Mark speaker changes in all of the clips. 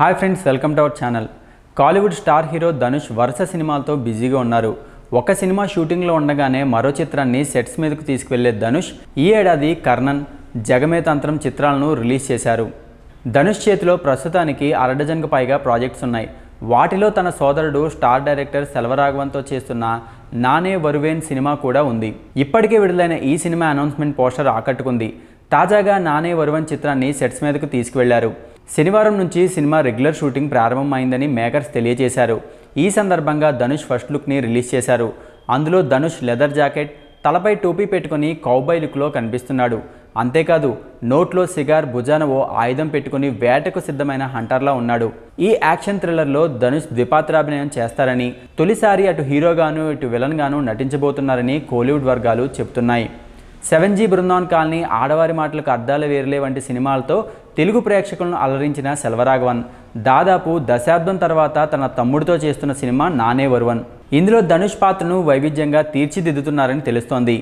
Speaker 1: hi friends welcome to our channel Kollywood star hero Dhanush వరుస సినిమాలతో బిజీగా ఉన్నారు ఒక సినిమా షూటింగ్లో ఉండగానే మరో చిత్రాన్ని సెట్స్ మీదకు తీసుకువెళ్లే ధనుష్ ఈ ఏడాది కర్ణన్ జగమేతంత్రం చిత్రాలను రిలీజ్ చేశారు ధనుష్ చేతిలో ప్రస్తుతానికి అరడజన్కు పైగా ప్రాజెక్ట్స్ ఉన్నాయి వాటిలో తన సోదరుడు స్టార్ డైరెక్టర్ సెల్వరాఘవన్తో చేస్తున్న నానే వరువేన్ సినిమా కూడా ఉంది ఇప్పటికే విడుదలైన ఈ సినిమా అనౌన్స్మెంట్ పోస్టర్ ఆకట్టుకుంది తాజాగా నానే వరువన్ చిత్రాన్ని సెట్స్ మీదకు తీసుకువెళ్లారు శనివారం నుంచి సినిమా రెగ్యులర్ షూటింగ్ ప్రారంభమైందని మేకర్స్ తెలియజేశారు ఈ సందర్భంగా ధనుష్ ఫస్ట్ లుక్ని రిలీజ్ చేశారు అందులో ధనుష్ లెదర్ జాకెట్ తలపై టోపీ పెట్టుకుని కౌబాయ్ లుక్లో కనిపిస్తున్నాడు అంతేకాదు నోట్లో సిగార్ భుజాన ఓ ఆయుధం పెట్టుకుని వేటకు సిద్ధమైన హంటర్లా ఉన్నాడు ఈ యాక్షన్ థ్రిల్లర్లో ధనుష్ ద్విపాత్రాభినయం చేస్తారని తొలిసారి అటు హీరోగాను ఇటు విలన్గాను నటించబోతున్నారని కోలీవుడ్ వర్గాలు చెబుతున్నాయి సెవెన్ జీ బృందాన్ కాలనీ ఆడవారి మాటలకు అద్దాలు వేరులే వంటి సినిమాలతో తెలుగు ప్రేక్షకులను అలరించిన సెల్వరాఘవన్ దాదాపు దశాబ్దం తర్వాత తన తమ్ముడితో చేస్తున్న సినిమా నానే వరువన్ ఇందులో ధనుష్ పాత్రను వైవిధ్యంగా తీర్చిదిద్దుతున్నారని తెలుస్తోంది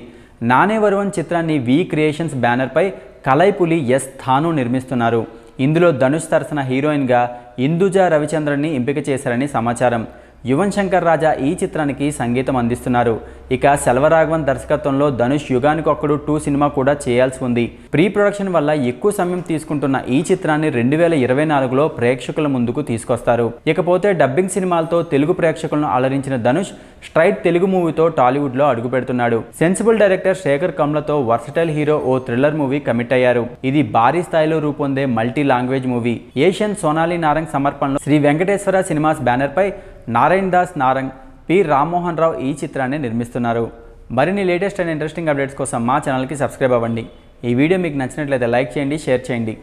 Speaker 1: నానే వరువన్ చిత్రాన్ని వి క్రియేషన్స్ బ్యానర్పై కలైపులి ఎస్ థాను నిర్మిస్తున్నారు ఇందులో ధనుష్ తరసన హీరోయిన్గా ఇందుజా రవిచంద్రన్ని ఎంపిక చేశారని సమాచారం యువన్ శంకర్ రాజా ఈ చిత్రానికి సంగీతం అందిస్తున్నారు ఇక సెల్వరాఘవన్ దర్శకత్వంలో ధనుష్ యుగానికి ఒక్కడు టూ సినిమా కూడా చేయాల్సి ఉంది ప్రీ ప్రొడక్షన్ వల్ల ఎక్కువ సమయం తీసుకుంటున్న ఈ చిత్రాన్ని రెండు వేల ఇరవై నాలుగులో ప్రేక్షకుల ముందుకు తీసుకొస్తారు ఇకపోతే డబ్బింగ్ సినిమాలతో తెలుగు ప్రేక్షకులను అలరించిన ధనుష్ స్ట్రైట్ తెలుగు మూవీతో టాలీవుడ్లో అడుగు పెడుతున్నాడు సెన్సిబుల్ డైరెక్టర్ శేఖర్ కమ్లతో వర్సటైల్ హీరో ఓ థ్రిల్లర్ మూవీ కమిట్ అయ్యారు ఇది భారీ స్థాయిలో రూపొందే multi language movie Asian Sonali Narang సమర్పణలో శ్రీ వెంకటేశ్వర సినిమాస్ బ్యానర్పై నారాయణ్ దాస్ నారంగ్ పి రామ్మోహన్ రావు ఈ చిత్రాన్ని నిర్మిస్తున్నారు మరిన్ని లేటెస్ట్ అండ్ ఇంట్రెస్టింగ్ అప్డేట్స్ కోసం మా ఛానల్కి సబ్స్క్రైబ్ అవ్వండి ఈ వీడియో మీకు నచ్చినట్లయితే లైక్ చేయండి షేర్ చేయండి